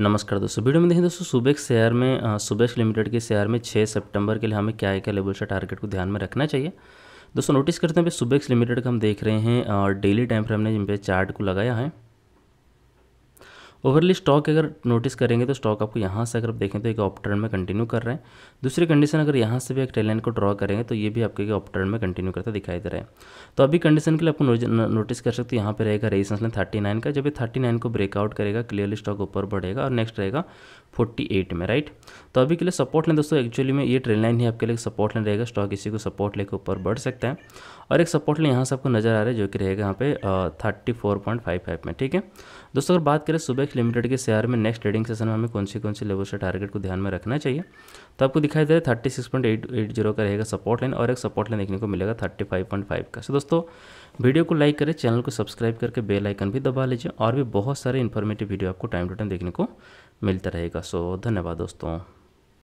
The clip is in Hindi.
नमस्कार दोस्तों वीडियो में देखें दोस्तों सुबेक्स शेयर में सुबेक्स लिमिटेड के शेयर में 6 सितंबर के लिए हमें क्या क्या लेवल से टारगेट को ध्यान में रखना चाहिए दोस्तों नोटिस करते हैं सुबेक्स लिमिटेड का हम देख रहे हैं और डेली टाइम फ्रेम ने जिन पे चार्ट को लगाया है ओवरली स्टॉक अगर नोटिस करेंगे तो स्टॉक आपको यहाँ से अगर आप देखें तो एक ऑप ट्रेंड में कंटिन्यू कर रहे हैं दूसरी कंडीशन अगर यहाँ से भी एक ट्रेलाइन को ड्रॉ करेंगे तो ये भी आपके ऑप ट्रेंड में कंटिन्यू करता दिखाई दे रहा है तो अभी कंडीशन के लिए आपको नोटिस कर सकते हो यहाँ पर रहेगा रेजिस्टेंस लाइन थर्टी नाइन का जब ये थर्टी नाइन को ब्रेकआउट करेगा क्लियरली स्टॉक ऊपर बढ़ेगा और नेक्स्ट रहेगा फोर्टी एट में राइट तो अभी के लिए सपोर्ट लाइन दोस्तों एक्चुअली में ये ट्रेन लाइन ही आपके लिए सपोर्ट लाइन रहेगा स्टॉक इसी को सपोर्ट लेकर ऊपर बढ़ सकता है और एक सपोर्ट लाइन यहाँ से आपको नजर आ रहा है जो कि रहेगा यहाँ पे thirty four point five five में ठीक है दोस्तों अगर बात करें सुबह इलेक्ट्रॉनिक्स लिमिटेड के शेयर में नेक्स्ट ट्रेडिंग सेशन में हमें कौन सी कौन सी लेवल से टारगेट को ध्यान में रखना चाहिए तो आपको दिखाई दे रहा है थर्टी सिक्स पॉइंट जीरो का रहेगा सपोर्ट लाइन और एक सपोर्ट लाइन देखने को मिलेगा थर्टी का सो दोस्तों वीडियो को लाइक करें चैनल को सब्सक्राइब करके बेल आइकन भी दबा लीजिए और भी बहुत सारे इन्फॉर्मेटिव वीडियो आपको टाइम टू टाइम देखने को मिलता रहेगा सो धन्यवाद दोस्तों